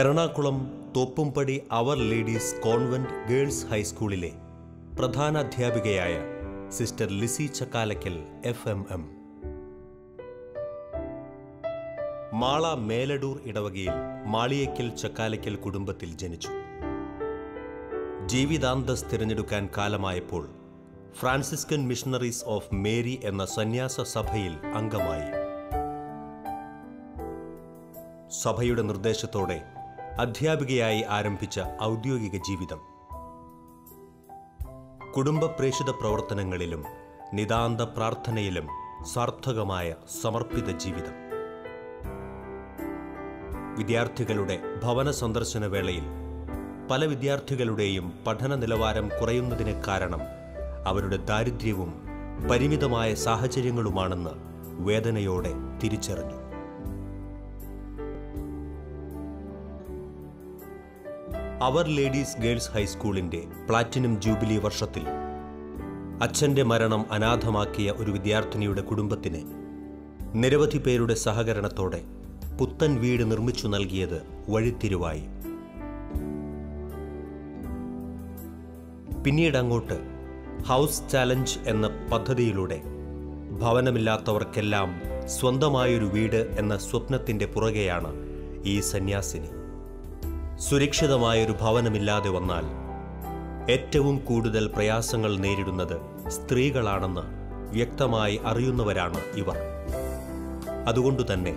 Ernakulam Thoppumpady our ladies convent girls ഹൈസ്കൂളിലെ പ്രധാനാധ്യാപികയായ sister Lissy Chakkalakkal F M M Mala Meladoor ഇടവകയിൽ മാളിയക്കൽ ചക്കാലക്കൽ കുടുംബത്തിൽ ജനിച്ചു ജീവിതാന്തസ് തിരഞ്ഞെടുക്കാൻ കാലമായപ്പോൾ ഫ്രാൻസിസ്കൻ മിഷണറീസ് ഓഫ് മേരി എന്ന സന്യാസ സഭയിൽ അംഗമായി സഭയുടെ നിർദ്ദേശത്തോടെ അധ്യാപികയായി ആരംഭിച്ച ഔദ്യോഗിക ജീവിതം കുടുംബപ്രേക്ഷിത പ്രവർത്തനങ്ങളിലും നിതാന്ത പ്രാർത്ഥനയിലും സാർത്ഥകമായ സമർപ്പിത ജീവിതം വിദ്യാർത്ഥികളുടെ ഭവന സന്ദർശന വേളയിൽ പല വിദ്യാർത്ഥികളുടെയും പഠന നിലവാരം കുറയുന്നതിന് കാരണം അവരുടെ ദാരിദ്ര്യവും പരിമിതമായ സാഹചര്യങ്ങളുമാണെന്ന് വേദനയോടെ തിരിച്ചറിഞ്ഞു അവർ ലേഡീസ് ഗേൾസ് ഹൈസ്കൂളിന്റെ പ്ലാറ്റിനം ജൂബിലി വർഷത്തിൽ അച്ഛന്റെ മരണം അനാഥമാക്കിയ ഒരു വിദ്യാർത്ഥിനിയുടെ കുടുംബത്തിന് നിരവധി പേരുടെ സഹകരണത്തോടെ പുത്തൻ വീട് നിർമ്മിച്ചു നൽകിയത് വഴിത്തിരുവായി പിന്നീട് അങ്ങോട്ട് ഹൗസ് ചാലഞ്ച് എന്ന പദ്ധതിയിലൂടെ ഭവനമില്ലാത്തവർക്കെല്ലാം സ്വന്തമായൊരു വീട് എന്ന സ്വപ്നത്തിൻ്റെ പുറകെയാണ് ഈ സന്യാസിനി സുരക്ഷിതമായൊരു ഭവനമില്ലാതെ വന്നാൽ ഏറ്റവും കൂടുതൽ പ്രയാസങ്ങൾ നേരിടുന്നത് സ്ത്രീകളാണെന്ന് വ്യക്തമായി അറിയുന്നവരാണ് ഇവർ അതുകൊണ്ടുതന്നെ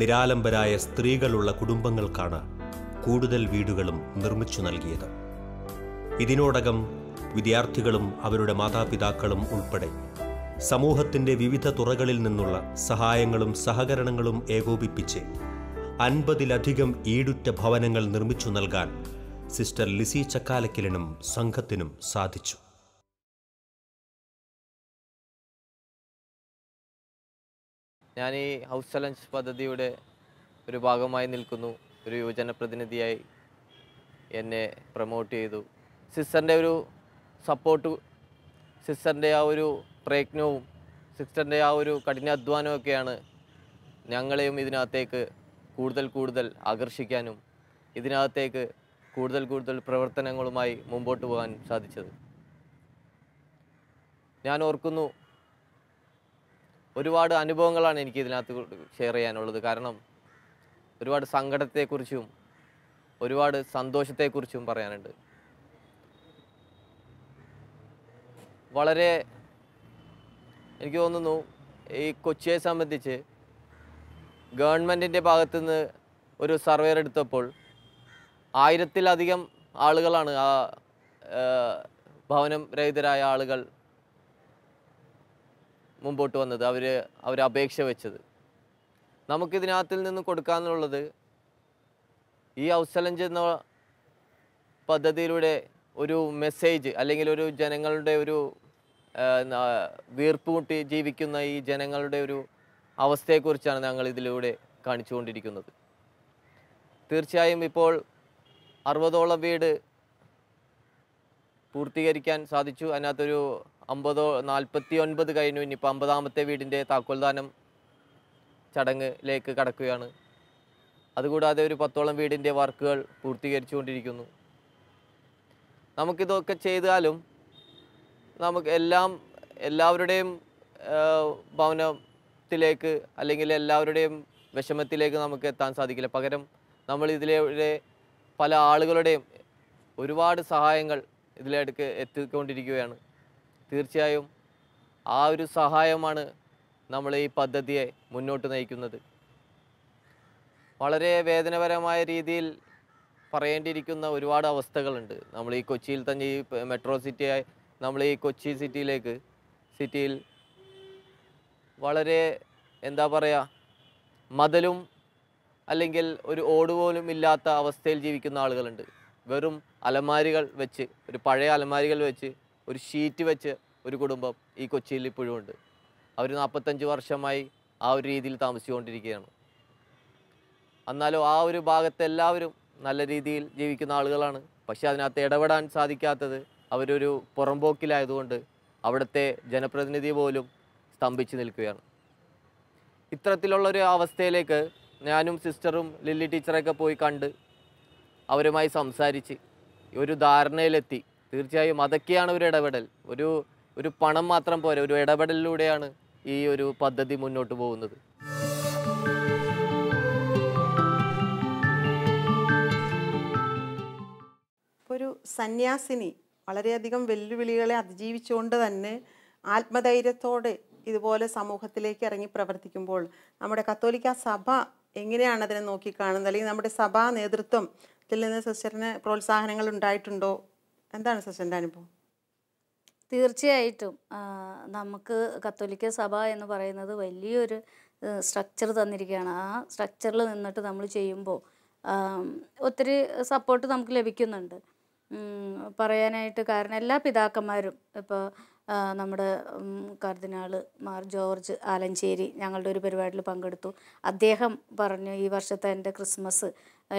നിരാലംബരായ സ്ത്രീകളുള്ള കുടുംബങ്ങൾക്കാണ് കൂടുതൽ വീടുകളും നിർമ്മിച്ചു നൽകിയത് ഇതിനോടകം വിദ്യാർത്ഥികളും അവരുടെ മാതാപിതാക്കളും ഉൾപ്പെടെ സമൂഹത്തിൻ്റെ വിവിധ തുറകളിൽ നിന്നുള്ള സഹായങ്ങളും സഹകരണങ്ങളും ഏകോപിപ്പിച്ച് അൻപതിലധികം ഈടുറ്റ ഭവനങ്ങൾ നിർമ്മിച്ചു നൽകാൻ സിസ്റ്റർ ലിസി ചക്കാലക്കിലിനും സംഘത്തിനും സാധിച്ചു ഞാൻ ഈ ഹൗസ് ചലഞ്ച് പദ്ധതിയുടെ ഒരു ഭാഗമായി നിൽക്കുന്നു ഒരു യുവജന പ്രതിനിധിയായി എന്നെ പ്രൊമോട്ട് ചെയ്തു സിസ്റ്ററിൻ്റെ ഒരു സപ്പോർട്ട് സിസ്റ്ററിൻ്റെ ആ ഒരു പ്രയത്നവും സിസ്റ്ററിൻ്റെ ആ ഒരു ഒക്കെയാണ് ഞങ്ങളെയും ഇതിനകത്തേക്ക് കൂടുതൽ കൂടുതൽ ആകർഷിക്കാനും ഇതിനകത്തേക്ക് കൂടുതൽ കൂടുതൽ പ്രവർത്തനങ്ങളുമായി മുമ്പോട്ട് പോകാൻ സാധിച്ചത് ഞാൻ ഓർക്കുന്നു ഒരുപാട് അനുഭവങ്ങളാണ് എനിക്ക് ഇതിനകത്ത് ഷെയർ ചെയ്യാനുള്ളത് കാരണം ഒരുപാട് സങ്കടത്തെക്കുറിച്ചും ഒരുപാട് സന്തോഷത്തെക്കുറിച്ചും പറയാനുണ്ട് വളരെ എനിക്ക് തോന്നുന്നു ഈ കൊച്ചിയെ സംബന്ധിച്ച് ഗവൺമെൻറ്റിൻ്റെ ഭാഗത്തുനിന്ന് ഒരു സർവേർ എടുത്തപ്പോൾ ആയിരത്തിലധികം ആളുകളാണ് ആ ഭവനം രഹിതരായ ആളുകൾ മുമ്പോട്ട് വന്നത് അവർ അവർ അപേക്ഷ വെച്ചത് നമുക്കിതിനകത്തിൽ നിന്ന് കൊടുക്കാമെന്നുള്ളത് ഈ ഹൗസ് ചലഞ്ച് എന്ന പദ്ധതിയിലൂടെ ഒരു മെസ്സേജ് അല്ലെങ്കിൽ ഒരു ജനങ്ങളുടെ ഒരു കൂട്ടി ജീവിക്കുന്ന ഈ ജനങ്ങളുടെ ഒരു അവസ്ഥയെക്കുറിച്ചാണ് ഞങ്ങൾ ഇതിലൂടെ കാണിച്ചുകൊണ്ടിരിക്കുന്നത് തീർച്ചയായും ഇപ്പോൾ അറുപതോളം വീട് പൂർത്തീകരിക്കാൻ സാധിച്ചു അതിനകത്തൊരു അമ്പതോ നാൽപ്പത്തി ഒൻപത് കഴിഞ്ഞു ഇനിയിപ്പോൾ അമ്പതാമത്തെ വീടിൻ്റെ താക്കോൽദാനം ചടങ്ങിലേക്ക് കടക്കുകയാണ് അതുകൂടാതെ ഒരു പത്തോളം വീടിൻ്റെ വർക്കുകൾ പൂർത്തീകരിച്ചുകൊണ്ടിരിക്കുന്നു നമുക്കിതൊക്കെ ചെയ്താലും നമുക്ക് എല്ലാം എല്ലാവരുടെയും ഭവനം ദുഃഖത്തിലേക്ക് അല്ലെങ്കിൽ എല്ലാവരുടെയും വിഷമത്തിലേക്ക് നമുക്ക് എത്താൻ സാധിക്കില്ല പകരം നമ്മൾ ഇതിലെ പല ആളുകളുടെയും ഒരുപാട് സഹായങ്ങൾ ഇതിലേക്ക് എത്തിക്കൊണ്ടിരിക്കുകയാണ് തീർച്ചയായും ആ ഒരു സഹായമാണ് നമ്മൾ ഈ പദ്ധതിയെ മുന്നോട്ട് നയിക്കുന്നത് വളരെ വേദനപരമായ രീതിയിൽ പറയേണ്ടിയിരിക്കുന്ന ഒരുപാട് അവസ്ഥകളുണ്ട് നമ്മൾ ഈ കൊച്ചിയിൽ തന്നെ ഈ മെട്രോ സിറ്റിയായി നമ്മൾ ഈ കൊച്ചി സിറ്റിയിലേക്ക് സിറ്റിയിൽ വളരെ എന്താ പറയുക മതലും അല്ലെങ്കിൽ ഒരു ഓട് പോലും ഇല്ലാത്ത അവസ്ഥയിൽ ജീവിക്കുന്ന ആളുകളുണ്ട് വെറും അലമാരികൾ വെച്ച് ഒരു പഴയ അലമാരികൾ വെച്ച് ഒരു ഷീറ്റ് വെച്ച് ഒരു കുടുംബം ഈ കൊച്ചിയിൽ ഇപ്പോഴും ഉണ്ട് അവർ നാൽപ്പത്തഞ്ച് വർഷമായി ആ ഒരു രീതിയിൽ താമസിച്ചുകൊണ്ടിരിക്കുകയാണ് എന്നാലും ആ ഒരു ഭാഗത്ത് എല്ലാവരും നല്ല രീതിയിൽ ജീവിക്കുന്ന ആളുകളാണ് പക്ഷേ അതിനകത്ത് ഇടപെടാൻ സാധിക്കാത്തത് അവരൊരു പുറംപോക്കിലായതുകൊണ്ട് അവിടുത്തെ ജനപ്രതിനിധി പോലും സ്തംഭിച്ച് നിൽക്കുകയാണ് ഇത്തരത്തിലുള്ളൊരു അവസ്ഥയിലേക്ക് ഞാനും സിസ്റ്ററും ലില്ലി ടീച്ചറൊക്കെ പോയി കണ്ട് അവരുമായി സംസാരിച്ച് ഒരു ധാരണയിലെത്തി തീർച്ചയായും അതൊക്കെയാണ് ഒരു ഇടപെടൽ ഒരു ഒരു പണം മാത്രം പോരെ ഒരു ഇടപെടലിലൂടെയാണ് ഈ ഒരു പദ്ധതി മുന്നോട്ട് പോകുന്നത് ഒരു സന്യാസിനി വളരെയധികം വെല്ലുവിളികളെ അതിജീവിച്ചുകൊണ്ട് തന്നെ ആത്മധൈര്യത്തോടെ ഇതുപോലെ സമൂഹത്തിലേക്ക് ഇറങ്ങി പ്രവർത്തിക്കുമ്പോൾ നമ്മുടെ കത്തോലിക്ക സഭ എങ്ങനെയാണ് അതിനെ നോക്കിക്കാണുന്നത് അല്ലെങ്കിൽ നമ്മുടെ സഭാ നേതൃത്വം ഇതിൽ നിന്ന് സിസ്റ്ററിന് പ്രോത്സാഹനങ്ങൾ ഉണ്ടായിട്ടുണ്ടോ എന്താണ് സിസ്റ്ററിൻ്റെ അനുഭവം തീർച്ചയായിട്ടും നമുക്ക് കത്തോലിക്ക സഭ എന്ന് പറയുന്നത് വലിയൊരു സ്ട്രക്ചർ തന്നിരിക്കുകയാണ് ആ സ്ട്രക്ചറിൽ നിന്നിട്ട് നമ്മൾ ചെയ്യുമ്പോൾ ഒത്തിരി സപ്പോർട്ട് നമുക്ക് ലഭിക്കുന്നുണ്ട് പറയാനായിട്ട് കാരണം എല്ലാ പിതാക്കന്മാരും ഇപ്പോൾ നമ്മുടെ കർദിനാൾ മാർ ജോർജ് ആലഞ്ചേരി ഞങ്ങളുടെ ഒരു പരിപാടിയിൽ പങ്കെടുത്തു അദ്ദേഹം പറഞ്ഞു ഈ വർഷത്തെ എൻ്റെ ക്രിസ്മസ്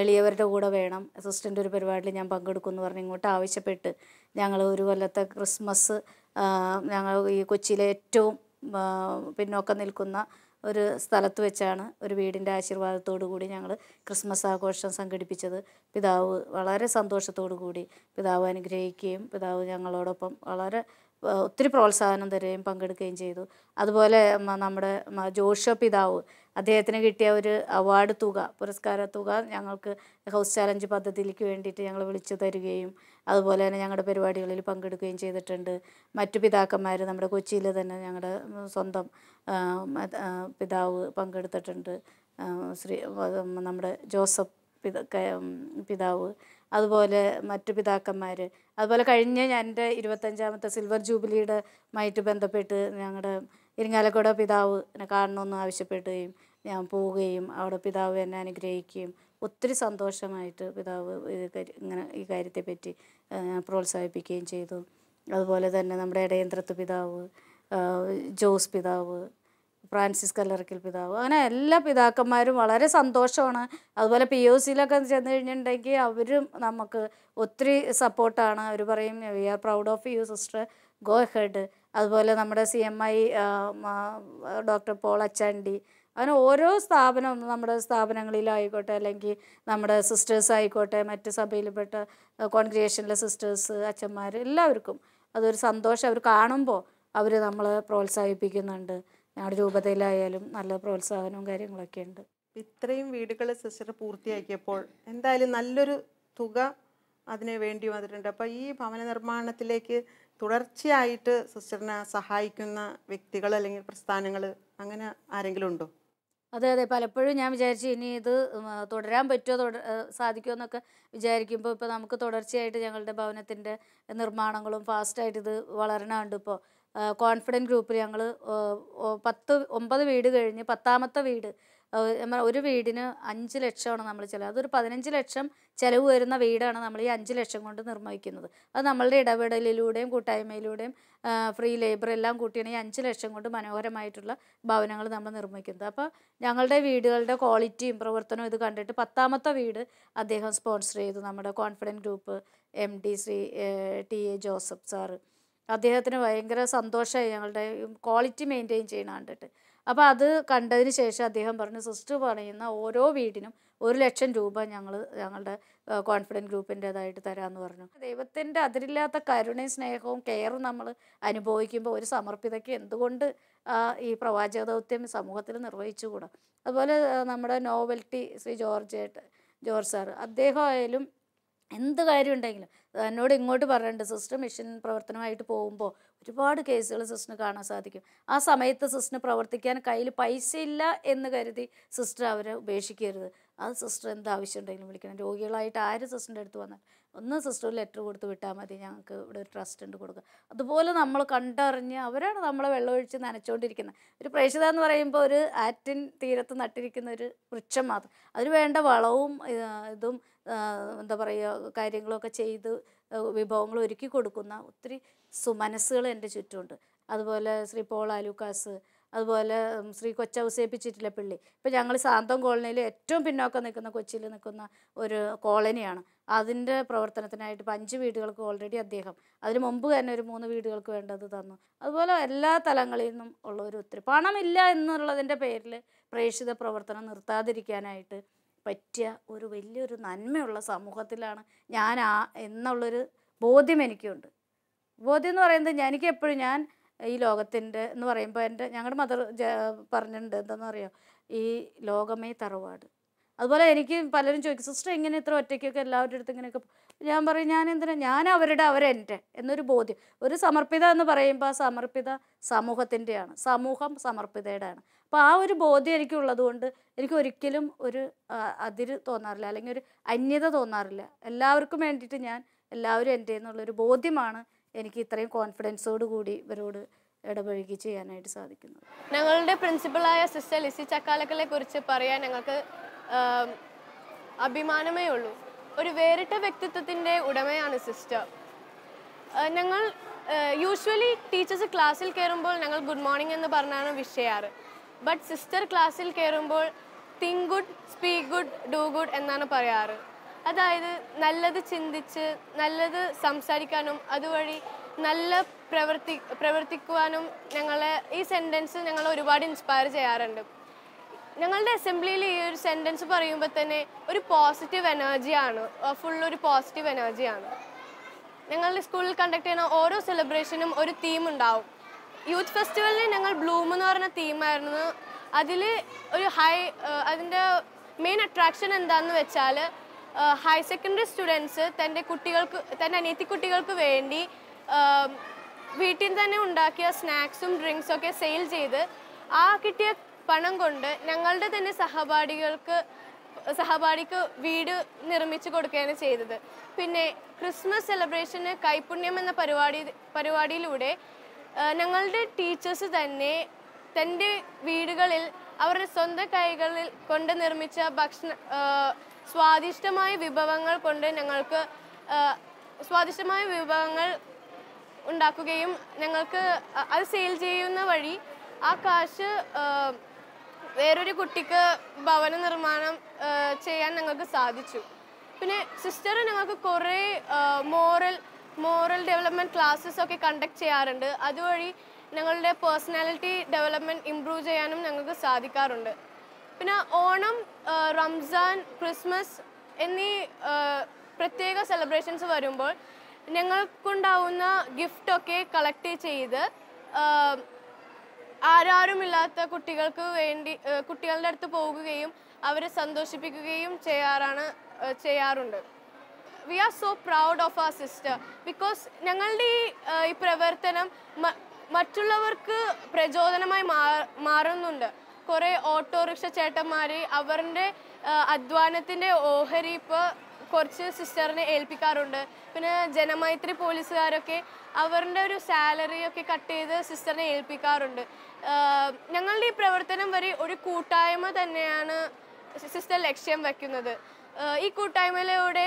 എളിയവരുടെ കൂടെ വേണം അസിസ്റ്റൻ്റ് ഒരു പരിപാടിയിൽ ഞാൻ പങ്കെടുക്കുമെന്ന് പറഞ്ഞ് ഇങ്ങോട്ട് ആവശ്യപ്പെട്ട് ഞങ്ങൾ ഒരു കൊല്ലത്തെ ക്രിസ്മസ് ഞങ്ങൾ ഈ കൊച്ചിയിലെ ഏറ്റവും പിന്നോക്കം നിൽക്കുന്ന ഒരു സ്ഥലത്ത് വെച്ചാണ് ഒരു വീടിൻ്റെ ആശീർവാദത്തോടു കൂടി ഞങ്ങൾ ക്രിസ്മസ് ആഘോഷം സംഘടിപ്പിച്ചത് പിതാവ് വളരെ സന്തോഷത്തോടു കൂടി പിതാവ് അനുഗ്രഹിക്കുകയും പിതാവ് ഞങ്ങളോടൊപ്പം വളരെ ഒത്തിരി പ്രോത്സാഹനം തരുകയും പങ്കെടുക്കുകയും ചെയ്തു അതുപോലെ നമ്മുടെ ജോഷ പിതാവ് അദ്ദേഹത്തിന് കിട്ടിയ ഒരു അവാർഡ് തുക പുരസ്കാര തുക ഞങ്ങൾക്ക് ഹൗസ് ചാലഞ്ച് പദ്ധതിയിലേക്ക് വേണ്ടിയിട്ട് ഞങ്ങൾ വിളിച്ചു തരികയും അതുപോലെ തന്നെ ഞങ്ങളുടെ പരിപാടികളിൽ പങ്കെടുക്കുകയും ചെയ്തിട്ടുണ്ട് മറ്റു പിതാക്കന്മാർ നമ്മുടെ കൊച്ചിയിൽ തന്നെ ഞങ്ങളുടെ സ്വന്തം പിതാവ് പങ്കെടുത്തിട്ടുണ്ട് ശ്രീ നമ്മുടെ ജോസഫ് പിതാവ് അതുപോലെ മറ്റു പിതാക്കന്മാർ അതുപോലെ കഴിഞ്ഞ ഞാൻ എൻ്റെ ഇരുപത്തഞ്ചാമത്തെ സിൽവർ ജൂബിലിയുടെ മൈറ്റ് ബന്ധപ്പെട്ട് ഞങ്ങളുടെ ഇരിങ്ങാലക്കുട പിതാവ് എന്നെ കാണണമെന്ന് ആവശ്യപ്പെടുകയും ഞാൻ പോവുകയും അവിടെ പിതാവ് എന്നെ അനുഗ്രഹിക്കുകയും ഒത്തിരി സന്തോഷമായിട്ട് പിതാവ് ഇങ്ങനെ ഈ കാര്യത്തെപ്പറ്റി പ്രോത്സാഹിപ്പിക്കുകയും ചെയ്തു അതുപോലെ തന്നെ നമ്മുടെ ഇടയന്ത്രത്ത് പിതാവ് ജോസ് പിതാവ് ഫ്രാൻസിസ് കല്ലറക്കൽ പിതാവ് അങ്ങനെ എല്ലാ പിതാക്കന്മാരും വളരെ സന്തോഷമാണ് അതുപോലെ പി ഒ സിയിലൊക്കെ ചെന്ന് കഴിഞ്ഞിട്ടുണ്ടെങ്കിൽ അവരും നമുക്ക് ഒത്തിരി സപ്പോർട്ടാണ് അവർ പറയും we are proud of you sister go ahead അതുപോലെ നമ്മുടെ C M I doctor Paul Achandy അങ്ങനെ ഓരോ സ്ഥാപനം നമ്മുടെ സ്ഥാപനങ്ങളിലായിക്കോട്ടെ അല്ലെങ്കിൽ നമ്മുടെ സിസ്റ്റേഴ്സ് ആയിക്കോട്ടെ മറ്റ് സഭയിൽപ്പെട്ട കോൺഗ്രിയേഷനിലെ സിസ്റ്റേഴ്സ് അച്ഛന്മാർ എല്ലാവർക്കും അതൊരു സന്തോഷം അവർ കാണുമ്പോൾ അവർ നമ്മളെ പ്രോത്സാഹിപ്പിക്കുന്നുണ്ട് ഞങ്ങളുടെ രൂപതയിലായാലും നല്ല പ്രോത്സാഹനവും കാര്യങ്ങളൊക്കെ ഉണ്ട് ഇത്രയും വീടുകൾ സിസ്റ്റർ പൂർത്തിയാക്കിയപ്പോൾ എന്തായാലും നല്ലൊരു തുക അതിന് വേണ്ടി വന്നിട്ടുണ്ട് അപ്പോൾ ഈ ഭവന നിർമ്മാണത്തിലേക്ക് തുടർച്ചയായിട്ട് സിസ്റ്ററിനെ സഹായിക്കുന്ന വ്യക്തികൾ അല്ലെങ്കിൽ പ്രസ്ഥാനങ്ങൾ അങ്ങനെ ആരെങ്കിലും ഉണ്ടോ അതെ അതെ പലപ്പോഴും ഞാൻ വിചാരിച്ചു ഇനി ഇത് തുടരാൻ പറ്റുമോ തുട സാധിക്കുമോ എന്നൊക്കെ വിചാരിക്കുമ്പോൾ ഇപ്പോൾ നമുക്ക് തുടർച്ചയായിട്ട് ഞങ്ങളുടെ ഭവനത്തിൻ്റെ നിർമ്മാണങ്ങളും ഫാസ്റ്റായിട്ട് ഇത് വളരണമുണ്ട് ഇപ്പോൾ കോൺഫിഡൻറ്റ് ഗ്രൂപ്പിൽ ഞങ്ങൾ പത്ത് ഒമ്പത് വീട് കഴിഞ്ഞ് പത്താമത്തെ വീട് ഒരു വീടിന് അഞ്ച് ലക്ഷമാണ് നമ്മൾ ചിലവ് അതൊരു പതിനഞ്ച് ലക്ഷം ചിലവ് വരുന്ന വീടാണ് നമ്മൾ ഈ അഞ്ച് ലക്ഷം കൊണ്ട് നിർമ്മിക്കുന്നത് അത് നമ്മളുടെ ഇടപെടലിലൂടെയും കൂട്ടായ്മയിലൂടെയും ഫ്രീ ലേബർ എല്ലാം കൂട്ടിയാണ് ഈ അഞ്ച് ലക്ഷം കൊണ്ട് മനോഹരമായിട്ടുള്ള ഭവനങ്ങൾ നമ്മൾ നിർമ്മിക്കുന്നത് അപ്പോൾ ഞങ്ങളുടെ വീടുകളുടെ ക്വാളിറ്റിയും പ്രവർത്തനവും ഇത് കണ്ടിട്ട് പത്താമത്തെ വീട് അദ്ദേഹം സ്പോൺസർ ചെയ്തു നമ്മുടെ confident group M D Shri T A Joseph sir അദ്ദേഹത്തിന് ഭയങ്കര സന്തോഷമായി ഞങ്ങളുടെ ക്വാളിറ്റി മെയിൻറ്റെയിൻ ചെയ്യണം കണ്ടിട്ട് അപ്പോൾ അത് കണ്ടതിന് ശേഷം അദ്ദേഹം പറഞ്ഞു സിസ്റ്റർ പറയുന്ന ഓരോ വീടിനും ഒരു ലക്ഷം രൂപ ഞങ്ങൾ ഞങ്ങളുടെ കോൺഫിഡൻറ്റ് ഗ്രൂപ്പിൻ്റെതായിട്ട് തരാമെന്ന് പറഞ്ഞു ദൈവത്തിൻ്റെ അതിരില്ലാത്ത കരുണയും സ്നേഹവും കെയറും നമ്മൾ അനുഭവിക്കുമ്പോൾ ഒരു സമർപ്പിതയ്ക്ക് എന്തുകൊണ്ട് ഈ പ്രവാചക ദൗത്യം സമൂഹത്തിൽ നിർവഹിച്ചുകൂടാ അതുപോലെ നമ്മുടെ novelty Shri George George sir അദ്ദേഹം ആയാലും എന്ത് കാര്യമുണ്ടെങ്കിലും എന്നോട് ഇങ്ങോട്ട് പറയേണ്ടത് സിസ്റ്റർ മിഷൻ പ്രവർത്തനമായിട്ട് പോകുമ്പോൾ ഒരുപാട് കേസുകൾ സിസ്റ്ററിന് കാണാൻ സാധിക്കും ആ സമയത്ത് സിസ്റ്ററിന് പ്രവർത്തിക്കാൻ കയ്യിൽ പൈസ ഇല്ല എന്ന് കരുതി സിസ്റ്റർ അവരെ ഉപേക്ഷിക്കരുത് ആ സിസ്റ്റർ എന്ത് ആവശ്യം ഉണ്ടെങ്കിലും വിളിക്കണം രോഗികളായിട്ട് ആര് സിസ്റ്ററിൻ്റെ അടുത്ത് വന്നാൽ ഒന്ന് സിസ്റ്റർ ലെറ്റർ കൊടുത്ത് വിട്ടാൽ മതി ഞങ്ങൾക്ക് ഇവിടെ ഒരു ട്രസ്റ്റ് ഉണ്ട് കൊടുക്കുക അതുപോലെ നമ്മൾ കണ്ടറിഞ്ഞ് അവരാണ് നമ്മളെ വെള്ളമൊഴിച്ച് നനച്ചുകൊണ്ടിരിക്കുന്നത് ഒരു പ്രേക്ഷിത എന്ന് പറയുമ്പോൾ ഒരു ആറ്റിൻ തീരത്ത് നട്ടിരിക്കുന്ന ഒരു വൃക്ഷം മാത്രം അതിന് വേണ്ട വളവും ഇതും എന്താ പറയുക കാര്യങ്ങളൊക്കെ ചെയ്ത് വിഭവങ്ങൾ ഒരുക്കി കൊടുക്കുന്ന ഒത്തിരി സുമനസ്സുകൾ എൻ്റെ ചുറ്റുമുണ്ട് അതുപോലെ ശ്രീ പോൾ ആലൂക്കാസ് അതുപോലെ ശ്രീ കൊച്ചൗസേപ്പിച്ചിട്ടില്ല പിള്ളി ഇപ്പം ഞങ്ങൾ സാന്തം കോളനിയിൽ ഏറ്റവും പിന്നോക്കം നിൽക്കുന്ന കൊച്ചിയിൽ നിൽക്കുന്ന ഒരു കോളനിയാണ് അതിൻ്റെ പ്രവർത്തനത്തിനായിട്ട് ഇപ്പം അഞ്ച് വീടുകൾക്ക് ഓൾറെഡി അദ്ദേഹം അതിന് മുമ്പ് തന്നെ ഒരു മൂന്ന് വീടുകൾക്ക് വേണ്ടത് തന്നു അതുപോലെ എല്ലാ തലങ്ങളിൽ നിന്നും ഉള്ള ഒരു ഒത്തിരി പണമില്ല എന്നുള്ളതിൻ്റെ പേരിൽ പ്രേക്ഷിത പ്രവർത്തനം നിർത്താതിരിക്കാനായിട്ട് പറ്റിയ ഒരു വലിയൊരു നന്മയുള്ള സമൂഹത്തിലാണ് ഞാൻ ആ എന്നുള്ളൊരു ബോധ്യം എനിക്കുണ്ട് ബോധ്യം എന്ന് പറയുന്നത് എനിക്ക് എപ്പോഴും ഞാൻ ഈ ലോകത്തിൻ്റെ എന്ന് പറയുമ്പോൾ എൻ്റെ ഞങ്ങളുടെ മദർ പറഞ്ഞിട്ടുണ്ട് എന്താണെന്ന് അറിയോ ഈ ലോകമേ തറവാട് അതുപോലെ എനിക്ക് പലരും ചോദിക്കും സിസ്റ്റർ എങ്ങനെ ഇത്ര ഒറ്റയ്ക്കൊക്കെ എല്ലാവരുടെ അടുത്ത് ഇങ്ങനെയൊക്കെ ഞാൻ പറയും ഞാൻ എന്തിനാ ഞാൻ അവരുടെ അവരെൻ്റെ എന്നൊരു ബോധ്യം ഒരു സമർപ്പിത എന്ന് പറയുമ്പോൾ ആ സമർപ്പിത സമൂഹത്തിൻ്റെയാണ് സമൂഹം സമർപ്പിതയുടെയാണ് അപ്പോൾ ആ ഒരു ബോധ്യം എനിക്കുള്ളത് കൊണ്ട് എനിക്ക് ഒരിക്കലും ഒരു അതിര് തോന്നാറില്ല അല്ലെങ്കിൽ ഒരു അന്യത തോന്നാറില്ല എല്ലാവർക്കും വേണ്ടിയിട്ട് ഞാൻ എല്ലാവരും എൻ്റെ എന്നുള്ളൊരു ബോധ്യമാണ് എനിക്ക് ഇത്രയും കോൺഫിഡൻസോട് കൂടി ഇവരോട് ഇടപഴകി ചെയ്യാനായിട്ട് സാധിക്കുന്നത് ഞങ്ങളുടെ പ്രിൻസിപ്പളായ സിസ്റ്റർ ലിസി ചക്കാലക്കലെ കുറിച്ച് പറയാൻ ഞങ്ങൾക്ക് അഭിമാനമേ ഉള്ളൂ ഒരു വേറിട്ട വ്യക്തിത്വത്തിൻ്റെ ഉടമയാണ് സിസ്റ്റർ ഞങ്ങൾ യൂഷ്വലി ടീച്ചേഴ്സ് ക്ലാസ്സിൽ കയറുമ്പോൾ ഞങ്ങൾ ഗുഡ് മോർണിംഗ് എന്ന് പറഞ്ഞാണ് വിഷയാറ് ബട്ട് സിസ്റ്റർ ക്ലാസ്സിൽ കയറുമ്പോൾ think good speak good do good എന്നാണ് പറയാറ് അതായത് നല്ലത് ചിന്തിച്ച് നല്ലത് സംസാരിക്കാനും അതുവഴി നല്ല പ്രവർത്തി പ്രവർത്തിക്കുവാനും ഞങ്ങളെ ഈ സെൻറ്റൻസ് ഞങ്ങളെ ഒരുപാട് ഇൻസ്പയർ ചെയ്യാറുണ്ട് ഞങ്ങളുടെ അസംബ്ലിയിൽ ഈ ഒരു സെൻറ്റൻസ് പറയുമ്പോൾ തന്നെ ഒരു പോസിറ്റീവ് എനർജിയാണ് ഫുൾ ഒരു പോസിറ്റീവ് എനർജിയാണ് ഞങ്ങളുടെ സ്കൂളിൽ കണ്ടക്ട് ചെയ്യുന്ന ഓരോ സെലിബ്രേഷനും ഒരു തീം ഉണ്ടാവും യൂത്ത് ഫെസ്റ്റിവലിന് ഞങ്ങൾ ബ്ലൂം എന്ന് പറഞ്ഞ തീമായിരുന്നു അതിൽ ഒരു ഹൈ അതിൻ്റെ മെയിൻ അട്രാക്ഷൻ എന്താണെന്ന് വെച്ചാൽ ഹയർ സെക്കൻഡറി സ്റ്റുഡൻസ് തൻ്റെ കുട്ടികൾക്ക് തൻ്റെ അനിയത്തി കുട്ടികൾക്ക് വേണ്ടി വീട്ടിൽ തന്നെ ഉണ്ടാക്കിയ സ്നാക്സും ഡ്രിങ്ക്സും ഒക്കെ സെയിൽ ചെയ്ത് ആ കിട്ടിയ പണം കൊണ്ട് ഞങ്ങളുടെ തന്നെ സഹപാഠികൾക്ക് സഹപാഠിക്ക് വീട് നിർമ്മിച്ചു കൊടുക്കുകയാണ് ചെയ്തത് പിന്നെ ക്രിസ്മസ് സെലിബ്രേഷന് കൈപുണ്യം എന്ന പരിപാടി പരിപാടിയിലൂടെ ഞങ്ങളുടെ ടീച്ചേഴ്സ് തന്നെ തൻ്റെ വീടുകളിൽ അവരുടെ സ്വന്തം കൈകളിൽ കൊണ്ട് നിർമ്മിച്ച ഭക്ഷണ സ്വാദിഷ്ടമായ വിഭവങ്ങൾ കൊണ്ട് ഞങ്ങൾക്ക് സ്വാദിഷ്ടമായ വിഭവങ്ങൾ ഉണ്ടാക്കുകയും ഞങ്ങൾക്ക് അത് സെയിൽ ചെയ്യുന്ന വഴി ആ കാശ് വേറൊരു കുട്ടിക്ക് ഭവന നിർമ്മാണം ചെയ്യാൻ ഞങ്ങൾക്ക് സാധിച്ചു പിന്നെ സിസ്റ്റർ ഞങ്ങൾക്ക് കുറേ മോറൽ മോറൽ ഡെവലപ്മെൻറ്റ് ക്ലാസ്സസ് ഒക്കെ കണ്ടക്ട് ചെയ്യാറുണ്ട് അതുവഴി ഞങ്ങളുടെ പേഴ്സണാലിറ്റി ഡെവലപ്മെൻറ്റ് ഇമ്പ്രൂവ് ചെയ്യാനും ഞങ്ങൾക്ക് സാധിക്കാറുണ്ട് പിന്നെ ഓണം റംസാൻ ക്രിസ്മസ് എന്നീ പ്രത്യേക സെലിബ്രേഷൻസ് വരുമ്പോൾ ഞങ്ങൾക്കുണ്ടാവുന്ന ഗിഫ്റ്റൊക്കെ കളക്ട് ചെയ്ത് ആരാരുമില്ലാത്ത കുട്ടികൾക്ക് വേണ്ടി കുട്ടികളുടെ അടുത്ത് പോകുകയും അവരെ സന്തോഷിപ്പിക്കുകയും ചെയ്യാറാണ് ചെയ്യാറുണ്ട് we are so proud of our sister because ഞങ്ങളുടെ ഈ ഈ പ്രവർത്തനം മറ്റുള്ളവർക്ക് പ്രചോദനമായി മാറുന്നുണ്ട് കുറേ ഓട്ടോറിക്ഷ ചേട്ടന്മാർ അവരുടെ അധ്വാനത്തിൻ്റെ ഓഹരി ഇപ്പോൾ കുറച്ച് സിസ്റ്ററിനെ ഏൽപ്പിക്കാറുണ്ട് പിന്നെ ജനമൈത്രി പോലീസുകാരൊക്കെ അവരുടെ ഒരു സാലറി ഒക്കെ കട്ട് ചെയ്ത് സിസ്റ്ററിനെ ഏൽപ്പിക്കാറുണ്ട് ഞങ്ങളുടെ ഈ പ്രവർത്തനം വരെ ഒരു കൂട്ടായ്മ തന്നെയാണ് സിസ്റ്റർ ലക്ഷ്യം വയ്ക്കുന്നത് ഈ കൂട്ടായ്മയിലൂടെ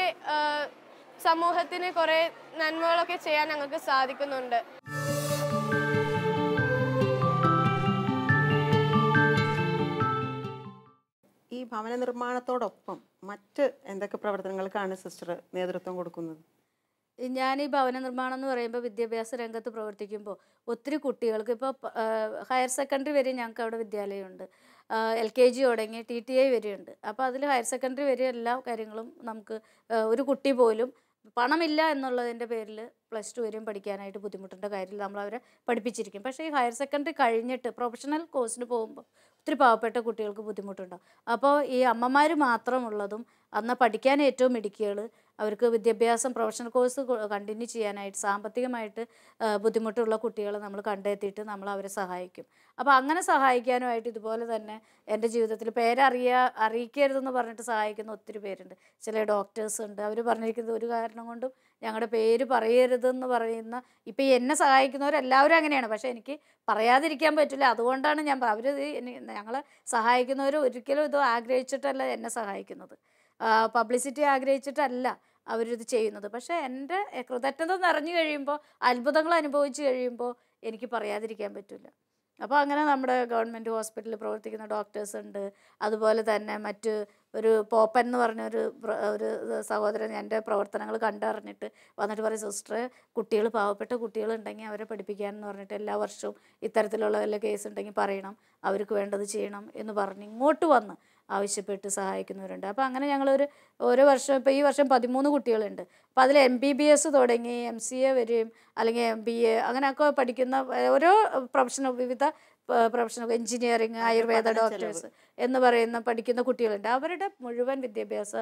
സമൂഹത്തിന് കുറേ നന്മകളൊക്കെ ചെയ്യാൻ ഞങ്ങൾക്ക് സാധിക്കുന്നുണ്ട് ഈ ഭവന നിർമ്മാണത്തോടൊപ്പം മറ്റ് എന്തൊക്കെ പ്രവർത്തനങ്ങൾക്കാണ് സിസ്റ്റർ നേതൃത്വം കൊടുക്കുന്നത് ഞാൻ ഈ ഭവന നിർമ്മാണം എന്ന് പറയുമ്പോൾ വിദ്യാഭ്യാസ രംഗത്ത് പ്രവർത്തിക്കുമ്പോൾ ഒത്തിരി കുട്ടികൾക്ക് ഇപ്പോൾ ഹയർ സെക്കൻഡറി വരെ ഞങ്ങൾക്ക് അവിടെ വിദ്യാലയമുണ്ട് എൽ കെ ജി തുടങ്ങി ടി ടി ഐ വരെയുണ്ട് അപ്പോൾ അതിൽ ഹയർ സെക്കൻഡറി വരെ എല്ലാ കാര്യങ്ങളും നമുക്ക് ഒരു കുട്ടി പോലും പണമില്ല എന്നുള്ളതിൻ്റെ പേരിൽ പ്ലസ് ടു വരെയും പഠിക്കാനായിട്ട് ബുദ്ധിമുട്ടേണ്ട കാര്യമില്ല നമ്മൾ അവരെ പഠിപ്പിച്ചിരിക്കും പക്ഷേ ഈ ഹയർ സെക്കൻഡറി കഴിഞ്ഞിട്ട് പ്രൊഫഷണൽ കോഴ്സിന് പോകുമ്പോൾ ഒത്തിരി പാവപ്പെട്ട കുട്ടികൾക്ക് ബുദ്ധിമുട്ടുണ്ടാവും അപ്പോൾ ഈ അമ്മമാർ മാത്രമുള്ളതും അന്ന് പഠിക്കാൻ ഏറ്റവും മിടുക്കികൾ അവർക്ക് വിദ്യാഭ്യാസം പ്രൊഫഷണൽ കോഴ്സ് കണ്ടിന്യൂ ചെയ്യാനായിട്ട് സാമ്പത്തികമായിട്ട് ബുദ്ധിമുട്ടുള്ള കുട്ടികളെ നമ്മൾ കണ്ടെത്തിയിട്ട് നമ്മൾ അവരെ സഹായിക്കും അപ്പോൾ അങ്ങനെ സഹായിക്കാനുമായിട്ട് ഇതുപോലെ തന്നെ എൻ്റെ ജീവിതത്തിൽ പേരറിയാ അറിയിക്കരുതെന്ന് പറഞ്ഞിട്ട് സഹായിക്കുന്ന ഒത്തിരി പേരുണ്ട് ചില ഡോക്ടേഴ്സ് ഉണ്ട് അവർ പറഞ്ഞിരിക്കുന്നത് ഒരു കാരണം കൊണ്ടും ഞങ്ങളുടെ പേര് പറയരുതെന്ന് പറയുന്ന ഇപ്പം എന്നെ സഹായിക്കുന്നവരെല്ലാവരും അങ്ങനെയാണ് പക്ഷേ എനിക്ക് പറയാതിരിക്കാൻ പറ്റില്ല അതുകൊണ്ടാണ് ഞാൻ അവർ ഞങ്ങളെ സഹായിക്കുന്നവർ ഒരിക്കലും ഇത് ആഗ്രഹിച്ചിട്ടല്ല എന്നെ സഹായിക്കുന്നത് പബ്ലിസിറ്റി ആഗ്രഹിച്ചിട്ടല്ല അവരിത് ചെയ്യുന്നത് പക്ഷേ എൻ്റെ കൃതജ്ഞത നിറഞ്ഞു കഴിയുമ്പോൾ അത്ഭുതങ്ങൾ അനുഭവിച്ചു കഴിയുമ്പോൾ എനിക്ക് പറയാതിരിക്കാൻ പറ്റില്ല അപ്പോൾ അങ്ങനെ നമ്മുടെ ഗവൺമെൻറ് ഹോസ്പിറ്റലിൽ പ്രവർത്തിക്കുന്ന ഡോക്ടേഴ്സ് ഉണ്ട് അതുപോലെ തന്നെ മറ്റ് ഒരു പോപ്പൻ എന്ന് പറഞ്ഞൊരു ഒരു സഹോദരൻ എൻ്റെ പ്രവർത്തനങ്ങൾ കണ്ടറിഞ്ഞിട്ട് വന്നിട്ട് പറയും സിസ്റ്റർ കുട്ടികൾ പാവപ്പെട്ട കുട്ടികളുണ്ടെങ്കിൽ അവരെ പഠിപ്പിക്കാൻ എന്ന് പറഞ്ഞിട്ട് എല്ലാ വർഷവും ഇത്തരത്തിലുള്ള വല്ല കേസ് ഉണ്ടെങ്കിൽ പറയണം അവർക്ക് വേണ്ടത് ചെയ്യണം എന്ന് പറഞ്ഞ് ഇങ്ങോട്ട് വന്ന് ആവശ്യപ്പെട്ട് സഹായിക്കുന്നവരുണ്ട് അപ്പോൾ അങ്ങനെ ഞങ്ങളൊരു ഓരോ വർഷം ഇപ്പോൾ ഈ വർഷം പതിമൂന്ന് കുട്ടികളുണ്ട് അപ്പോൾ അതിൽ എം ബി ബി എസ് തുടങ്ങി എം സി എ വരെയും അല്ലെങ്കിൽ എം ബി എ അങ്ങനെയൊക്കെ പഠിക്കുന്ന ഓരോ പ്രൊഫഷണൽ വിവിധ പ്രൊഫഷണൽ എഞ്ചിനീയറിങ് ആയുർവേദ ഡോക്ടേഴ്സ് എന്ന് പറയുന്ന പഠിക്കുന്ന കുട്ടികളുണ്ട് അവരുടെ മുഴുവൻ വിദ്യാഭ്യാസ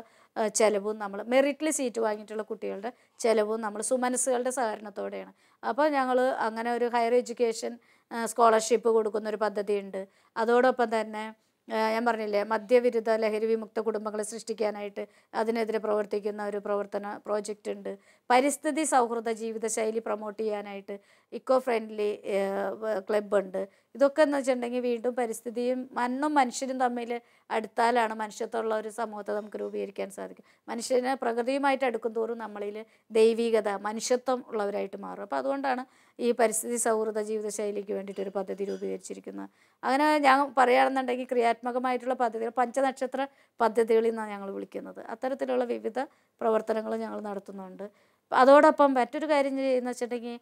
ചെലവും നമ്മൾ മെറിറ്റിൽ സീറ്റ് വാങ്ങിയിട്ടുള്ള കുട്ടികളുടെ ചെലവും നമ്മൾ സുമനസ്സുകളുടെ സഹകരണത്തോടെയാണ് അപ്പോൾ ഞങ്ങൾ അങ്ങനെ ഒരു ഹയർ എഡ്യൂക്കേഷൻ സ്കോളർഷിപ്പ് കൊടുക്കുന്ന ഒരു പദ്ധതിയുണ്ട് അതോടൊപ്പം തന്നെ ഞാൻ പറഞ്ഞില്ലേ മദ്യവിരുദ്ധ ലഹരി വിമുക്ത കുടുംബങ്ങളെ സൃഷ്ടിക്കാനായിട്ട് അതിനെതിരെ പ്രവർത്തിക്കുന്ന ഒരു പ്രവർത്തന പ്രോജക്റ്റ് ഉണ്ട് പരിസ്ഥിതി സൗഹൃദ ജീവിതശൈലി പ്രൊമോട്ട് ചെയ്യാനായിട്ട് ഇക്കോ ഫ്രണ്ട്ലി ഉണ്ട് ഇതൊക്കെ എന്ന് വെച്ചിട്ടുണ്ടെങ്കിൽ വീണ്ടും പരിസ്ഥിതിയും മണ്ണും മനുഷ്യരും തമ്മിൽ അടുത്താലാണ് മനുഷ്യത്തുള്ള ഒരു സമൂഹത്തെ നമുക്ക് രൂപീകരിക്കാൻ സാധിക്കും മനുഷ്യനെ പ്രകൃതിയുമായിട്ട് അടുക്കും തോറും നമ്മളിൽ ദൈവികത മനുഷ്യത്വം ഉള്ളവരായിട്ട് മാറും അപ്പോൾ അതുകൊണ്ടാണ് ഈ പരിസ്ഥിതി സൗഹൃദ ജീവിതശൈലിക്ക് വേണ്ടിയിട്ട് ഒരു പദ്ധതി രൂപീകരിച്ചിരിക്കുന്നത് അങ്ങനെ ഞാൻ പറയുകയാണെന്നുണ്ടെങ്കിൽ ക്രിയാത്മകമായിട്ടുള്ള പദ്ധതികൾ പഞ്ചനക്ഷത്ര പദ്ധതികളിൽ നിന്നാണ് ഞങ്ങൾ വിളിക്കുന്നത് അത്തരത്തിലുള്ള വിവിധ പ്രവർത്തനങ്ങൾ ഞങ്ങൾ നടത്തുന്നുണ്ട് അതോടൊപ്പം മറ്റൊരു കാര്യം ചെയ്യുന്ന വെച്ചിട്ടുണ്ടെങ്കിൽ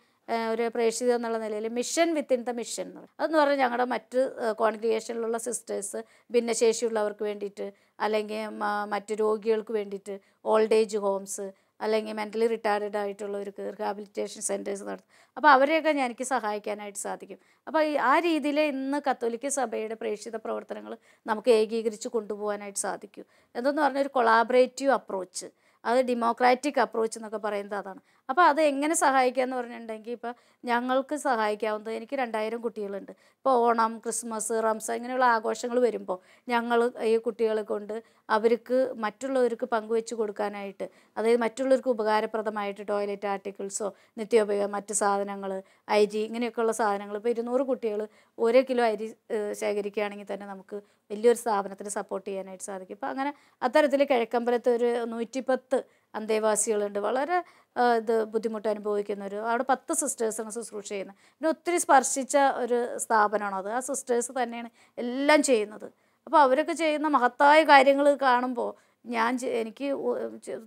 ഒരു പ്രേക്ഷിതം എന്നുള്ള നിലയിൽ മിഷൻ വിത്തിൻ ദ മിഷൻ എന്ന് പറയും അതെന്ന് പറഞ്ഞാൽ ഞങ്ങളുടെ മറ്റ് കോൺഗ്രിയേഷനിലുള്ള സിസ്റ്റേഴ്സ് ഭിന്നശേഷിയുള്ളവർക്ക് വേണ്ടിയിട്ട് അല്ലെങ്കിൽ മറ്റ് രോഗികൾക്ക് വേണ്ടിയിട്ട് ഓൾഡ് ഏജ് ഹോംസ് അല്ലെങ്കിൽ മെൻ്റലി റിട്ടയർഡ് ആയിട്ടുള്ളവർക്ക് റിഹാബിലിറ്റേഷൻ സെൻറ്റേഴ്സ് നടത്തും അപ്പോൾ അവരെയൊക്കെ എനിക്ക് സഹായിക്കാനായിട്ട് സാധിക്കും അപ്പോൾ ആ രീതിയിൽ ഇന്ന് കത്തോലിക്ക സഭയുടെ പ്രേക്ഷിത പ്രവർത്തനങ്ങൾ നമുക്ക് ഏകീകരിച്ച് കൊണ്ടുപോകാനായിട്ട് സാധിക്കും എന്തെന്ന് പറഞ്ഞാൽ ഒരു കൊളാബറേറ്റീവ് അപ്രോച്ച് അത് ഡെമോക്രാറ്റിക് അപ്രോച്ച് എന്നൊക്കെ പറയുന്നത് അതാണ് അപ്പോൾ അത് എങ്ങനെ സഹായിക്കുക എന്ന് പറഞ്ഞിട്ടുണ്ടെങ്കിൽ ഇപ്പോൾ ഞങ്ങൾക്ക് സഹായിക്കാവുന്നത് എനിക്ക് രണ്ടായിരം കുട്ടികളുണ്ട് ഇപ്പോൾ ഓണം ക്രിസ്മസ് റംസ ഇങ്ങനെയുള്ള ആഘോഷങ്ങൾ വരുമ്പോൾ ഞങ്ങൾ ഈ കുട്ടികളെ കൊണ്ട് അവർക്ക് മറ്റുള്ളവർക്ക് പങ്കുവെച്ച് കൊടുക്കാനായിട്ട് അതായത് മറ്റുള്ളവർക്ക് ഉപകാരപ്രദമായിട്ട് ടോയ്ലറ്റ് ആർട്ടിക്കിൾസോ നിത്യോപയോഗ മറ്റ് സാധനങ്ങൾ അരി ഇങ്ങനെയൊക്കെയുള്ള സാധനങ്ങൾ ഇപ്പോൾ ഇരുന്നൂറ് കുട്ടികൾ ഓരോ കിലോ അരി ശേഖരിക്കുകയാണെങ്കിൽ തന്നെ നമുക്ക് വലിയൊരു സ്ഥാപനത്തിന് സപ്പോർട്ട് ചെയ്യാനായിട്ട് സാധിക്കും ഇപ്പോൾ അങ്ങനെ അത്തരത്തിൽ കിഴക്കമ്പലത്ത് ഒരു നൂറ്റിപ്പത്ത് അന്തേവാസികളുണ്ട് വളരെ ഇത് ബുദ്ധിമുട്ട് അനുഭവിക്കുന്നൊരു അവിടെ പത്ത് സിസ്റ്റേഴ്സാണ് ശുശ്രൂഷ ചെയ്യുന്നത് പിന്നെ ഒത്തിരി സ്പർശിച്ച ഒരു സ്ഥാപനമാണ് അത് ആ സിസ്റ്റേഴ്സ് തന്നെയാണ് എല്ലാം ചെയ്യുന്നത് അപ്പോൾ അവരൊക്കെ ചെയ്യുന്ന മഹത്തായ കാര്യങ്ങൾ കാണുമ്പോൾ ഞാൻ എനിക്ക്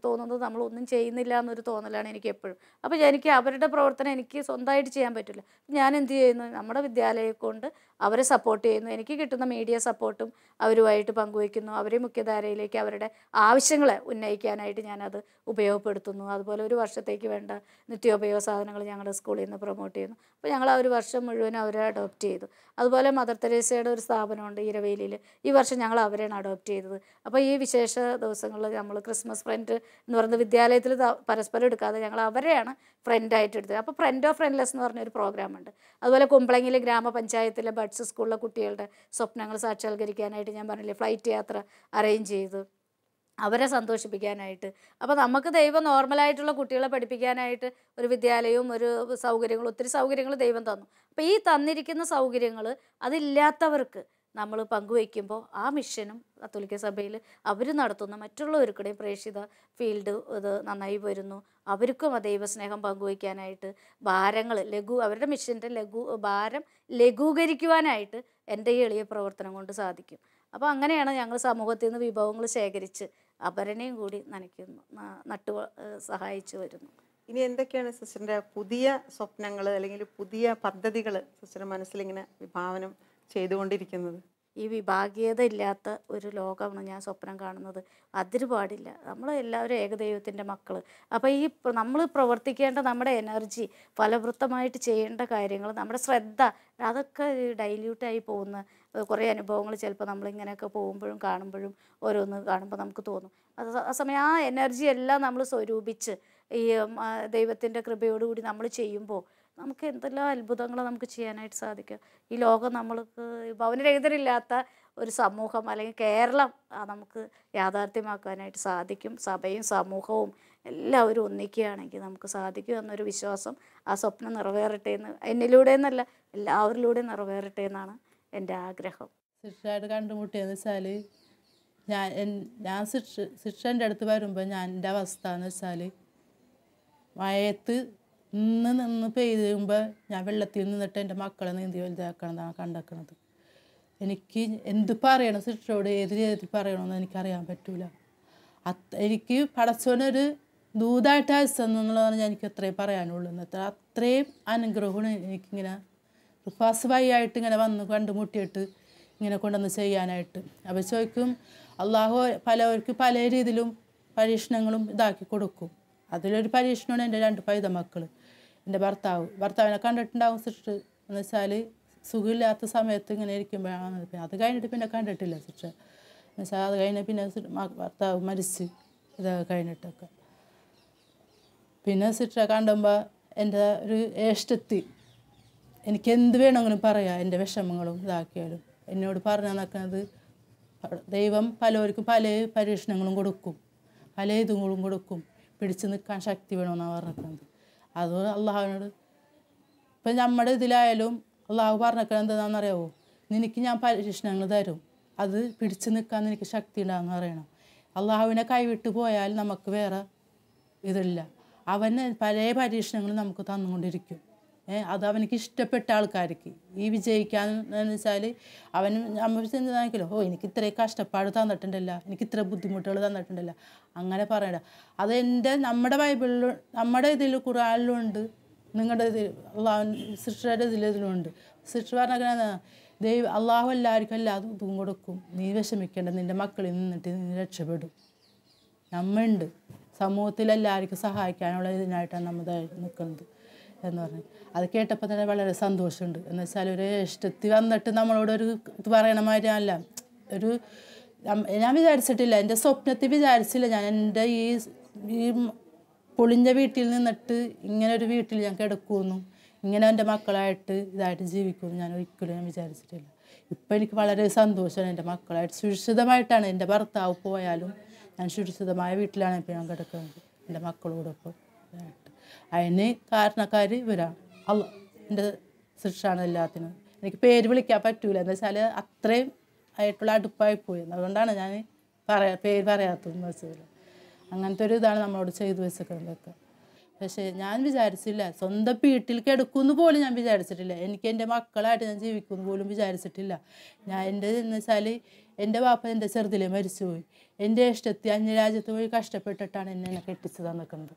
തോന്നുന്നത് നമ്മളൊന്നും ചെയ്യുന്നില്ല എന്നൊരു തോന്നലാണ് എനിക്ക് എപ്പോഴും അപ്പോൾ എനിക്ക് അവരുടെ പ്രവർത്തനം എനിക്ക് സ്വന്തമായിട്ട് ചെയ്യാൻ പറ്റില്ല ഞാൻ എന്ത് ചെയ്യുന്നു നമ്മുടെ വിദ്യാലയം കൊണ്ട് അവരെ സപ്പോർട്ട് ചെയ്യുന്നു എനിക്ക് കിട്ടുന്ന മീഡിയ സപ്പോർട്ടും അവരുമായിട്ട് പങ്കുവയ്ക്കുന്നു അവരെ മുഖ്യധാരയിലേക്ക് അവരുടെ ആവശ്യങ്ങൾ ഉന്നയിക്കാനായിട്ട് ഞാനത് ഉപയോഗപ്പെടുത്തുന്നു അതുപോലെ ഒരു വർഷത്തേക്ക് വേണ്ട നിത്യോപയോഗ സാധനങ്ങൾ ഞങ്ങളുടെ സ്കൂളിൽ നിന്ന് പ്രൊമോട്ട് ചെയ്യുന്നു അപ്പോൾ ഞങ്ങൾ ആ ഒരു വർഷം മുഴുവൻ അവരെ അഡോപ്റ്റ് ചെയ്തു അതുപോലെ മദർ തെരേസയുടെ ഒരു സ്ഥാപനമുണ്ട് ഇരവേലിയിൽ ഈ വർഷം ഞങ്ങൾ അവരെയാണ് അഡോപ്റ്റ് ചെയ്തത് അപ്പോൾ ഈ വിശേഷ ദിവസങ്ങളിൽ നമ്മൾ ക്രിസ്മസ് ഫ്രണ്ട് എന്ന് പറയുന്നത് വിദ്യാലയത്തിൽ പരസ്പരം എടുക്കാതെ ഞങ്ങൾ അവരെയാണ് ഫ്രണ്ടായിട്ട് എടുത്തത് അപ്പോൾ ഫ്രണ്ട് ഓഫ് ഫ്രണ്ട്ലെസ് എന്ന് പറഞ്ഞൊരു പ്രോഗ്രാമുണ്ട് അതുപോലെ കുമ്പളങ്ങിലെ ഗ്രാമപഞ്ചായത്തിലെ ആർട്സ് സ്കൂളിലെ കുട്ടികളുടെ സ്വപ്നങ്ങൾ സാക്ഷാത്കരിക്കാനായിട്ട് ഞാൻ പറഞ്ഞില്ലേ ഫ്ലൈറ്റ് യാത്ര അറേഞ്ച് ചെയ്ത് അവരെ സന്തോഷിപ്പിക്കാനായിട്ട് അപ്പോൾ നമുക്ക് ദൈവം നോർമലായിട്ടുള്ള കുട്ടികളെ പഠിപ്പിക്കാനായിട്ട് ഒരു വിദ്യാലയവും ഒരു സൗകര്യങ്ങളും ഒത്തിരി സൗകര്യങ്ങൾ ദൈവം തന്നു അപ്പോൾ ഈ തന്നിരിക്കുന്ന സൗകര്യങ്ങൾ അതില്ലാത്തവർക്ക് നമ്മൾ പങ്കുവയ്ക്കുമ്പോൾ ആ മിഷനും കത്തോലിക്ക സഭയിൽ അവർ നടത്തുന്ന മറ്റുള്ളവർക്കിടയും പ്രേക്ഷിത ഫീൽഡ് ഇത് നന്നായി വരുന്നു അവർക്കും ആ ദൈവസ്നേഹം പങ്കുവയ്ക്കാനായിട്ട് ഭാരങ്ങൾ ലഘു അവരുടെ മിഷൻ്റെ ലഘു ഭാരം ലഘൂകരിക്കുവാനായിട്ട് എൻ്റെ എളിയ പ്രവർത്തനം കൊണ്ട് സാധിക്കും അപ്പോൾ അങ്ങനെയാണ് ഞങ്ങൾ സമൂഹത്തിൽ നിന്ന് വിഭവങ്ങൾ ശേഖരിച്ച് അപരനെയും കൂടി നനയ്ക്കുന്നു നട്ടു സഹായിച്ചു വരുന്നു ഇനി എന്തൊക്കെയാണ് സിസ്റ്ററിൻ്റെ പുതിയ സ്വപ്നങ്ങൾ അല്ലെങ്കിൽ പുതിയ പദ്ധതികൾ സിസ്റ്റർ മനസ്സിലിങ്ങനെ വിഭാവനം ചെയ്തുകൊണ്ടിരിക്കുന്നത് ഈ വിഭാഗീയത ഇല്ലാത്ത ഒരു ലോകമാണ് ഞാൻ സ്വപ്നം കാണുന്നത് അതിന് പാടില്ല നമ്മൾ എല്ലാവരും ഏകദൈവത്തിൻ്റെ മക്കൾ അപ്പോൾ ഈ നമ്മൾ പ്രവർത്തിക്കേണ്ട നമ്മുടെ എനർജി ഫലവൃത്തമായിട്ട് ചെയ്യേണ്ട കാര്യങ്ങൾ നമ്മുടെ ശ്രദ്ധ അതൊക്കെ ഡൈല്യൂട്ടായി പോകുന്ന കുറേ അനുഭവങ്ങൾ ചിലപ്പോൾ നമ്മളിങ്ങനെയൊക്കെ പോകുമ്പോഴും കാണുമ്പോഴും ഓരോന്ന് കാണുമ്പോൾ നമുക്ക് തോന്നും അത് ആ സമയം ആ എനർജി എല്ലാം നമ്മൾ സ്വരൂപിച്ച് ഈ ദൈവത്തിൻ്റെ കൃപയോടുകൂടി നമ്മൾ ചെയ്യുമ്പോൾ നമുക്ക് എന്തെല്ലാം അത്ഭുതങ്ങൾ നമുക്ക് ചെയ്യാനായിട്ട് സാധിക്കും ഈ ലോകം നമ്മൾക്ക് ഭവനരഹിതരില്ലാത്ത ഒരു സമൂഹം അല്ലെങ്കിൽ കേരളം നമുക്ക് യാഥാർത്ഥ്യമാക്കാനായിട്ട് സാധിക്കും സഭയും സമൂഹവും എല്ലാവരും ഒന്നിക്കുകയാണെങ്കിൽ നമുക്ക് സാധിക്കും എന്നൊരു വിശ്വാസം ആ സ്വപ്നം നിറവേറട്ടെ എന്ന് എന്നിലൂടെ എന്നല്ല എല്ലാവരിലൂടെ നിറവേറട്ടെ എന്നാണ് എൻ്റെ ആഗ്രഹം ശിക്ഷയായിട്ട് കണ്ടുമുട്ടിയെന്ന് വെച്ചാൽ ഞാൻ ഞാൻ ശിക്ഷ ശിക്ഷൻ്റെ അടുത്ത് വരുമ്പോൾ ഞാൻ എൻ്റെ അവസ്ഥ എന്ന് വെച്ചാൽ മയത്ത് നിന്ന് നിന്ന് പെയ്യുമ്പോൾ ഞാൻ വെള്ളത്തിൽ നിന്നിട്ട് എൻ്റെ മക്കളെ നീന്തി വലുതാക്കണതാണ് കണ്ടേക്കണത് എനിക്ക് എന്ത് പറയണം സിസ്റ്ററോട് ഏത് രീതിയിൽ പറയണമെന്ന് എനിക്കറിയാൻ പറ്റൂല അത് എനിക്ക് പടച്ചോനൊരു ദൂതായിട്ട് അയച്ചെന്നുള്ളതാണ് പറഞ്ഞാൽ എനിക്ക് അത്രയും പറയാനുള്ളൂ എന്നത്ര അത്രയും അനുഗ്രഹമാണ് എനിക്കിങ്ങനെ ഫാസ് വഴിയായിട്ട് ഇങ്ങനെ വന്ന് കണ്ടുമുട്ടിയിട്ട് ഇങ്ങനെ കൊണ്ടുവന്ന് ചെയ്യാനായിട്ട് അപ്പോൾ ചോദിക്കും അള്ളാഹു പലവർക്ക് പല രീതിയിലും പരീക്ഷണങ്ങളും ഇതാക്കി കൊടുക്കും അതിലൊരു പരീക്ഷണമാണ് എൻ്റെ രണ്ട് പൈത മക്കൾ എൻ്റെ ഭർത്താവ് ഭർത്താവിനെ കണ്ടിട്ടുണ്ടാവും സിസ്റ്റർ എന്ന് വെച്ചാൽ സുഖമില്ലാത്ത സമയത്ത് ഇങ്ങനെ ഇരിക്കുമ്പോഴാണ് പിന്നെ അത് കഴിഞ്ഞിട്ട് പിന്നെ കണ്ടിട്ടില്ല സിസ്റ്റർ എന്ന് വെച്ചാൽ അത് കഴിഞ്ഞ് പിന്നെ ഭർത്താവ് മരിച്ച് ഇതൊക്കെ കഴിഞ്ഞിട്ടൊക്കെ പിന്നെ സിസ്റ്ററെ കണ്ടുമ്പോൾ എൻ്റെ ഒരു ഏഷ്ടത്തി എനിക്ക് എന്ത് വേണമെങ്കിലും പറയാം എൻ്റെ വിഷമങ്ങളും ഇതാക്കിയാലും എന്നോട് പറഞ്ഞു നടക്കുന്നത് ദൈവം പലവർക്കും പല പരീക്ഷണങ്ങളും കൊടുക്കും പല ഇതുകളും കൊടുക്കും പിടിച്ചു നിൽക്കാൻ ശക്തി വേണമെന്നാണ് പറഞ്ഞിരിക്കുന്നത് അത് അള്ളാഹുവിനോട് ഇപ്പം നമ്മുടെ ഇതിലായാലും അള്ളാഹു പറഞ്ഞേക്കണ എന്താണെന്നറിയാവോ നിനക്ക് ഞാൻ പരീക്ഷണങ്ങൾ തരും അത് പിടിച്ചു നിൽക്കാൻ എനിക്ക് ശക്തി ഉണ്ടാകുന്ന പറയണം അള്ളാഹുവിനെ കൈവിട്ട് പോയാൽ നമുക്ക് വേറെ ഇതില്ല അവന് പല പരീക്ഷണങ്ങളും നമുക്ക് തന്നുകൊണ്ടിരിക്കും അത് അവനക്ക് ഇഷ്ടപ്പെട്ട ആൾക്കാർക്ക് ഈ വിജയിക്കാൻ എന്ന് വെച്ചാൽ അവൻ നമ്മൾ ചിന്താക്കില്ലോ ഓ എനിക്ക് ഇത്രയും കഷ്ടപ്പാട് തന്നിട്ടുണ്ടല്ല എനിക്ക് ഇത്ര ബുദ്ധിമുട്ടുകൾ തന്നിട്ടുണ്ടല്ല അങ്ങനെ പറയണ്ട അത് എൻ്റെ നമ്മുടെ ബൈബിളിൽ നമ്മുടെ ഇതിൽ ഉണ്ട് നിങ്ങളുടെ ഇതിൽ സൃഷ്ടിയുടെ ഇതിൽ ഇതിലുണ്ട് സൃഷ്ടി പറഞ്ഞാൽ ദൈവം അള്ളാഹു എല്ലാവർക്കും എല്ലാ ഇതും കൊടുക്കും നീ വിഷമിക്കേണ്ട നിൻ്റെ മക്കളിൽ നിന്നിട്ട് നീ രക്ഷപ്പെടും നമ്മുണ്ട് സമൂഹത്തിൽ എല്ലാവർക്കും സഹായിക്കാനുള്ള ഇതിനായിട്ടാണ് നമ്മൾ നിൽക്കുന്നത് എന്ന് പറഞ്ഞു അത് കേട്ടപ്പോൾ തന്നെ വളരെ സന്തോഷമുണ്ട് എന്ന് വെച്ചാൽ ഒരു ഇഷ്ടത്തിൽ വന്നിട്ട് നമ്മളോടൊരു ഇത് പറയണമാതിരി അല്ല ഒരു ഞാൻ വിചാരിച്ചിട്ടില്ല എൻ്റെ സ്വപ്നത്തിൽ വിചാരിച്ചില്ല ഞാൻ എൻ്റെ ഈ ഈ പൊളിഞ്ഞ വീട്ടിൽ നിന്നിട്ട് ഇങ്ങനെ ഒരു വീട്ടിൽ ഞാൻ കിടക്കുമെന്നും ഇങ്ങനെ എൻ്റെ മക്കളായിട്ട് ഇതായിട്ട് ജീവിക്കുമെന്നും ഞാൻ ഒരിക്കലും ഞാൻ വിചാരിച്ചിട്ടില്ല ഇപ്പം എനിക്ക് വളരെ സന്തോഷമാണ് എൻ്റെ മക്കളായിട്ട് സുരക്ഷിതമായിട്ടാണ് എൻ്റെ ഭർത്താവ് പോയാലും ഞാൻ സുരക്ഷിതമായ വീട്ടിലാണ് ഇപ്പോൾ ഞാൻ കിടക്കുന്നത് എൻ്റെ മക്കളോടൊപ്പം അതിന് കാരണക്കാർ ഇവരാണ് അല്ല എൻ്റെ സൃഷ്ടാണ് എല്ലാത്തിനും എനിക്ക് പേര് വിളിക്കാൻ പറ്റൂല എന്ന് വെച്ചാൽ അത്രയും ആയിട്ടുള്ള അടുപ്പായി പോയി അതുകൊണ്ടാണ് ഞാൻ പറയാ പേര് എന്ന് വെച്ചത് അങ്ങനത്തെ ഒരു ഇതാണ് നമ്മളോട് ചെയ്തു വെച്ചിരിക്കുന്നതൊക്കെ പക്ഷേ ഞാൻ വിചാരിച്ചില്ല സ്വന്തം വീട്ടിൽ കിടക്കുമെന്ന് പോലും ഞാൻ വിചാരിച്ചിട്ടില്ല എനിക്ക് എൻ്റെ മക്കളായിട്ട് ഞാൻ ജീവിക്കുമെന്ന് പോലും വിചാരിച്ചിട്ടില്ല ഞാൻ എൻ്റെ എന്ന് വെച്ചാൽ എൻ്റെ വാപ്പ എൻ്റെ ചെറുതിലെ മരിച്ചുപോയി എൻ്റെ ഇഷ്ടത്തിൽ അന്യരാജ്യത്ത് പോയി കഷ്ടപ്പെട്ടിട്ടാണ് എന്നെ എന്നെ കെട്ടിച്ച് തന്നിരിക്കുന്നത്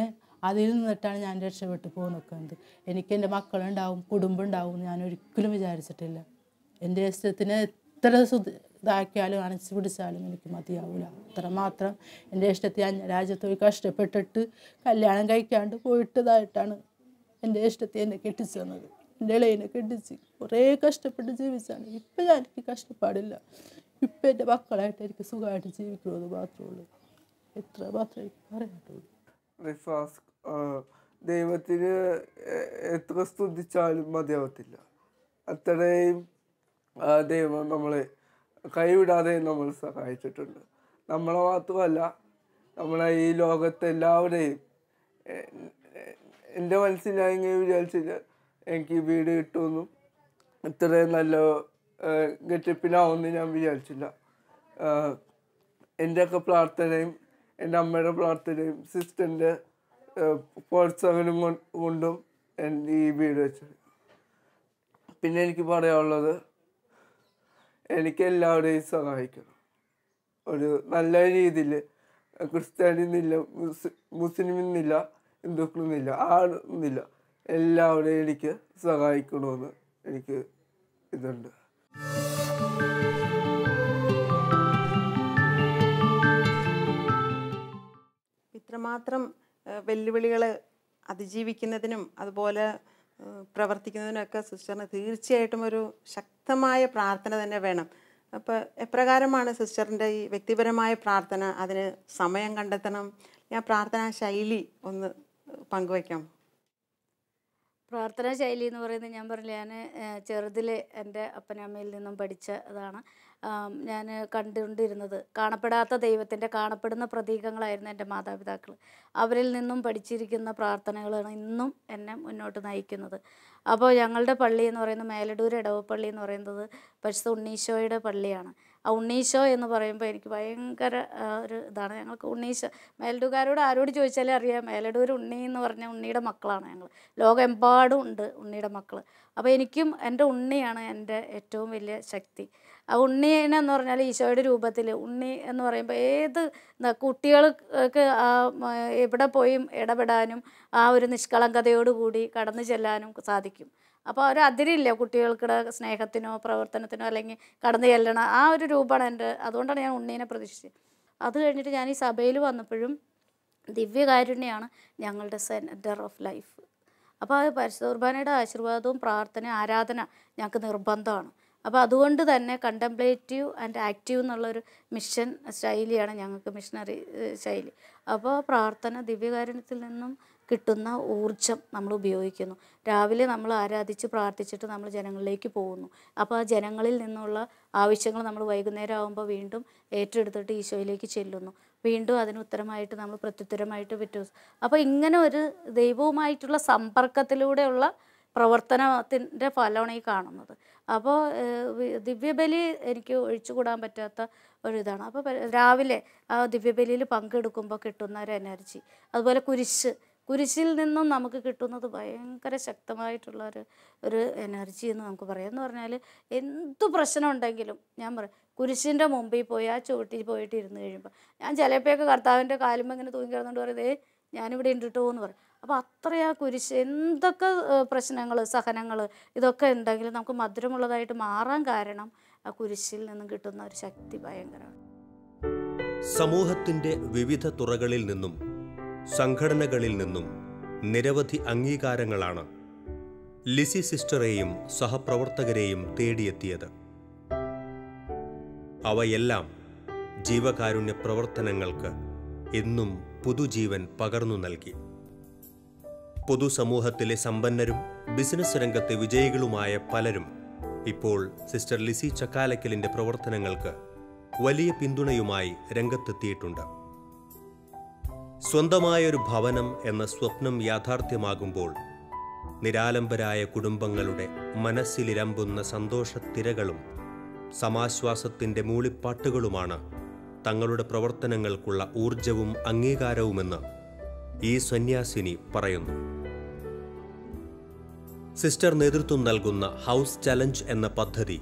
ഏഹ് അതിൽ നിന്നിട്ടാണ് ഞാൻ പോകുന്ന നിൽക്കുന്നത് എനിക്ക് എൻ്റെ മക്കളുണ്ടാവും കുടുംബം ഉണ്ടാവും ഞാൻ ഒരിക്കലും വിചാരിച്ചിട്ടില്ല എൻ്റെ ഇഷ്ടത്തിന് എത്ര ഇതാക്കിയാലും അണച്ചു പിടിച്ചാലും എനിക്ക് മതിയാവില്ല അത്രമാത്രം എൻ്റെ ഇഷ്ടത്തെ ഞാൻ രാജ്യത്ത് കഷ്ടപ്പെട്ടിട്ട് കല്യാണം കഴിക്കാണ്ട് പോയിട്ടതായിട്ടാണ് എൻ്റെ ഇഷ്ടത്തെ എന്നെ കെട്ടിച്ചു തന്നത് എൻ്റെ ഇളയിനെ കെട്ടിച്ച് കുറേ കഷ്ടപ്പെട്ട് ജീവിച്ചാണ് ഇപ്പം ഞാൻ എനിക്ക് കഷ്ടപ്പാടില്ല ഇപ്പം എൻ്റെ മക്കളായിട്ട് എനിക്ക് സുഖമായിട്ട് ജീവിക്കുന്നത് മാത്രമേ ഉള്ളൂ എത്ര മാത്രമേ എനിക്ക് റിഫാസ് ദൈവത്തിന് എത്ര സ്തുതിച്ചാലും മതിയാവത്തില്ല അത്രയും ദൈവം നമ്മളെ കൈവിടാതെ നമ്മൾ സഹായിച്ചിട്ടുണ്ട് നമ്മളെ മാത്രമല്ല നമ്മളെ ഈ ലോകത്തെല്ലാവരെയും എൻ്റെ മനസ്സിൽ ഞാൻ ഇങ്ങനെ വിചാരിച്ചില്ല എനിക്ക് വീട് കിട്ടുമെന്നും ഇത്രയും നല്ല ഗെറ്റപ്പിനാവുമെന്ന് ഞാൻ വിചാരിച്ചില്ല എൻ്റെയൊക്കെ പ്രാർത്ഥനയും എൻ്റെ അമ്മയുടെ പ്രാർത്ഥനയും സിസ്റ്ററിൻ്റെ പ്രോത്സാഹനം കൊണ്ടും ഈ വീട് വെച്ചത് പിന്നെ എനിക്ക് പറയാനുള്ളത് എനിക്ക് എല്ലാവരെയും സഹായിക്കണം ഒരു നല്ല രീതിയിൽ എന്നില്ല ഹിന്ദുക്കൾ എന്നില്ല ആരെന്നില്ല എല്ലാവരെയും എനിക്ക് സഹായിക്കണമെന്ന് എനിക്ക് ഇതുണ്ട് എത്രമാത്രം വെല്ലുവിളികൾ അതിജീവിക്കുന്നതിനും അതുപോലെ പ്രവർത്തിക്കുന്നതിനൊക്കെ സിസ്റ്ററിന് തീർച്ചയായിട്ടും ഒരു ശക്തമായ പ്രാർത്ഥന തന്നെ വേണം അപ്പോൾ എപ്രകാരമാണ് സിസ്റ്ററിൻ്റെ ഈ വ്യക്തിപരമായ പ്രാർത്ഥന അതിന് സമയം കണ്ടെത്തണം ഞാൻ പ്രാർത്ഥനാ ശൈലി ഒന്ന് പങ്കുവയ്ക്കാം പ്രാർത്ഥനാ ശൈലി എന്ന് പറയുന്നത് ഞാൻ പറഞ്ഞില്ല ഞാൻ ചെറുതിൽ എൻ്റെ അപ്പനമ്മയിൽ നിന്നും പഠിച്ചതാണ് ഞാൻ കണ്ടുകൊണ്ടിരുന്നത് കാണപ്പെടാത്ത ദൈവത്തിൻ്റെ കാണപ്പെടുന്ന പ്രതീകങ്ങളായിരുന്നു എൻ്റെ മാതാപിതാക്കൾ അവരിൽ നിന്നും പഠിച്ചിരിക്കുന്ന പ്രാർത്ഥനകളാണ് ഇന്നും എന്നെ മുന്നോട്ട് നയിക്കുന്നത് അപ്പോൾ ഞങ്ങളുടെ പള്ളി എന്ന് പറയുന്നത് മേലടൂർ ഇടവപ്പള്ളി എന്ന് പറയുന്നത് പരിശുദ്ധ ഉണ്ണീശോയുടെ പള്ളിയാണ് ആ ഉണ്ണീശോ എന്ന് പറയുമ്പോൾ എനിക്ക് ഭയങ്കര ഒരു ഇതാണ് ഞങ്ങൾക്ക് ഉണ്ണീശോ മേലടൂക്കാരോട് ആരോട് ചോദിച്ചാലേ അറിയാം മേലടൂർ ഉണ്ണി എന്ന് പറഞ്ഞ ഉണ്ണിയുടെ മക്കളാണ് ഞങ്ങൾ ലോകമെമ്പാടും ഉണ്ട് ഉണ്ണിയുടെ മക്കൾ അപ്പോൾ എനിക്കും എൻ്റെ ഉണ്ണിയാണ് എൻ്റെ ഏറ്റവും വലിയ ശക്തി ആ ഉണ്ണിയനെ എന്ന് പറഞ്ഞാൽ ഈശോയുടെ രൂപത്തിൽ ഉണ്ണി എന്ന് പറയുമ്പോൾ ഏത് കുട്ടികൾക്ക് എവിടെ പോയും ഇടപെടാനും ആ ഒരു നിഷ്കളങ്കതയോടുകൂടി കടന്നു ചെല്ലാനും സാധിക്കും അപ്പോൾ ഒരു അതിരില്ല കുട്ടികൾക്കിടെ സ്നേഹത്തിനോ പ്രവർത്തനത്തിനോ അല്ലെങ്കിൽ കടന്നു ചെല്ലണം ആ ഒരു രൂപമാണ് എൻ്റെ അതുകൊണ്ടാണ് ഞാൻ ഉണ്ണീനെ പ്രതീക്ഷിച്ചത് അത് കഴിഞ്ഞിട്ട് ഞാൻ ഈ സഭയിൽ വന്നപ്പോഴും ദിവ്യകാരുണ്യാണ് ഞങ്ങളുടെ സെൻറ്റർ ഓഫ് ലൈഫ് അപ്പോൾ പരിശുദ്ധ കുർബാനയുടെ ആശീർവാദവും പ്രാർത്ഥന ആരാധന ഞങ്ങൾക്ക് നിർബന്ധമാണ് അപ്പോൾ അതുകൊണ്ട് തന്നെ കണ്ടംപ്ലേറ്റീവ് ആൻഡ് ആക്റ്റീവ് എന്നുള്ളൊരു മിഷൻ ശൈലിയാണ് ഞങ്ങൾക്ക് മിഷണറി ശൈലി അപ്പോൾ പ്രാർത്ഥന ദിവ്യകാരുണ്യത്തിൽ നിന്നും കിട്ടുന്ന ഊർജം നമ്മൾ ഉപയോഗിക്കുന്നു രാവിലെ നമ്മൾ ആരാധിച്ച് പ്രാർത്ഥിച്ചിട്ട് നമ്മൾ ജനങ്ങളിലേക്ക് പോകുന്നു അപ്പോൾ ആ ജനങ്ങളിൽ നിന്നുള്ള ആവശ്യങ്ങൾ നമ്മൾ വൈകുന്നേരം ആകുമ്പോൾ വീണ്ടും ഏറ്റെടുത്തിട്ട് ഈശോയിലേക്ക് ചെല്ലുന്നു വീണ്ടും അതിന് ഉത്തരമായിട്ട് നമ്മൾ പ്രത്യുത്തരമായിട്ട് വിറ്റു അപ്പോൾ ഇങ്ങനെ ഒരു ദൈവവുമായിട്ടുള്ള സമ്പർക്കത്തിലൂടെയുള്ള പ്രവർത്തനത്തിൻ്റെ ഫലമാണ് ഈ കാണുന്നത് അപ്പോൾ ദിവ്യബലി എനിക്ക് ഒഴിച്ചുകൂടാൻ പറ്റാത്ത ഒരിതാണ് അപ്പോൾ രാവിലെ ആ ദിവ്യബലിയിൽ പങ്കെടുക്കുമ്പോൾ കിട്ടുന്ന ഒരു എനർജി അതുപോലെ കുരിശ് കുരിശിൽ നിന്നും നമുക്ക് കിട്ടുന്നത് ഭയങ്കര ശക്തമായിട്ടുള്ള ഒരു ഒരു എനർജി എന്ന് നമുക്ക് പറയാം എന്ന് പറഞ്ഞാൽ എന്ത് പ്രശ്നം ഉണ്ടെങ്കിലും ഞാൻ പറയും കുരിശിൻ്റെ മുമ്പിൽ പോയി ആ ചുവട്ടിൽ പോയിട്ട് ഇരുന്ന് കഴിയുമ്പോൾ ഞാൻ ചിലപ്പോഴൊക്കെ കർത്താവിൻ്റെ കാലുമ്പോൾ ഇങ്ങനെ തൂങ്ങി കിടന്നുകൊണ്ട് പറയുന്നത് ഞാനിവിടെ ഉണ്ടിട്ടോ എന്ന് പറയും അപ്പോൾ അത്രയാ കുരിശ് എന്തൊക്കെ പ്രശ്നങ്ങൾ സഹനങ്ങൾ ഇതൊക്കെ ഉണ്ടെങ്കിലും നമുക്ക് മധുരമുള്ളതായിട്ട് മാറാൻ കാരണം ആ കുരിശിൽ നിന്നും കിട്ടുന്ന ഒരു ശക്തി ഭയങ്കരമാണ് സമൂഹത്തിൻ്റെ വിവിധ തുറകളിൽ നിന്നും സംഘടനകളിൽ നിന്നും നിരവധി അംഗീകാരങ്ങളാണ് ലിസി സിസ്റ്ററെയും സഹപ്രവർത്തകരെയും തേടിയെത്തിയത് അവയെല്ലാം ജീവകാരുണ്യ പ്രവർത്തനങ്ങൾക്ക് എന്നും പുതുജീവൻ പകർന്നു നൽകി പൊതുസമൂഹത്തിലെ സമ്പന്നരും ബിസിനസ് രംഗത്തെ വിജയികളുമായ പലരും ഇപ്പോൾ സിസ്റ്റർ ലിസി ചക്കാലക്കലിന്റെ പ്രവർത്തനങ്ങൾക്ക് വലിയ പിന്തുണയുമായി രംഗത്തെത്തിയിട്ടുണ്ട് സ്വന്തമായൊരു ഭവനം എന്ന സ്വപ്നം യാഥാർത്ഥ്യമാകുമ്പോൾ നിരാലംബരായ കുടുംബങ്ങളുടെ മനസ്സിലിരമ്പുന്ന സന്തോഷത്തിരകളും സമാശ്വാസത്തിൻ്റെ മൂളിപ്പാട്ടുകളുമാണ് തങ്ങളുടെ പ്രവർത്തനങ്ങൾക്കുള്ള ഊർജവും അംഗീകാരവുമെന്ന് ഈ സന്യാസിനി പറയുന്നു സിസ്റ്റർ നേതൃത്വം നൽകുന്ന ഹൗസ് ചലഞ്ച് എന്ന പദ്ധതി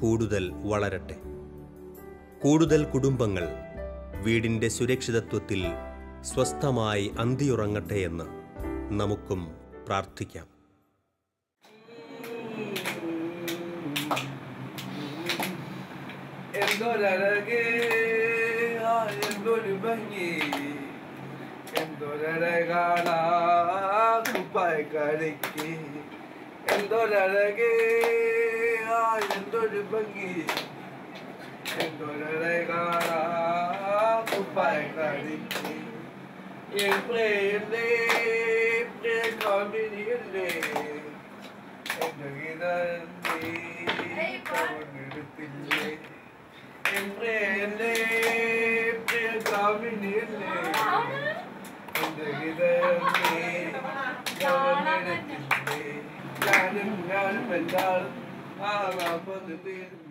കൂടുതൽ വളരട്ടെ കൂടുതൽ കുടുംബങ്ങൾ വീടിൻ്റെ സുരക്ഷിതത്വത്തിൽ സ്വസ്ഥമായി അന്തിയുറങ്ങട്ടെ എന്ന് നമുക്കും പ്രാർത്ഥിക്കാം എന്തൊരഴകേ എന്തൊരു ഭംഗി എന്തൊരഴകാളാ കുപ്പായ കളിക്കേ எந்தொரழகே ஆ எந்தொரு பங்கி எந்தொரழகாரா குப்பாய் கடிக்கு என் பிரேமே பிரே காமினியல்லே எந்தகிதந்தி கவனிடத்தில்லே என் பிரேமே பிரே காமினியல்லே எந்தகிதந்தி கவனிடத்தில்லே uh, I'm not funny,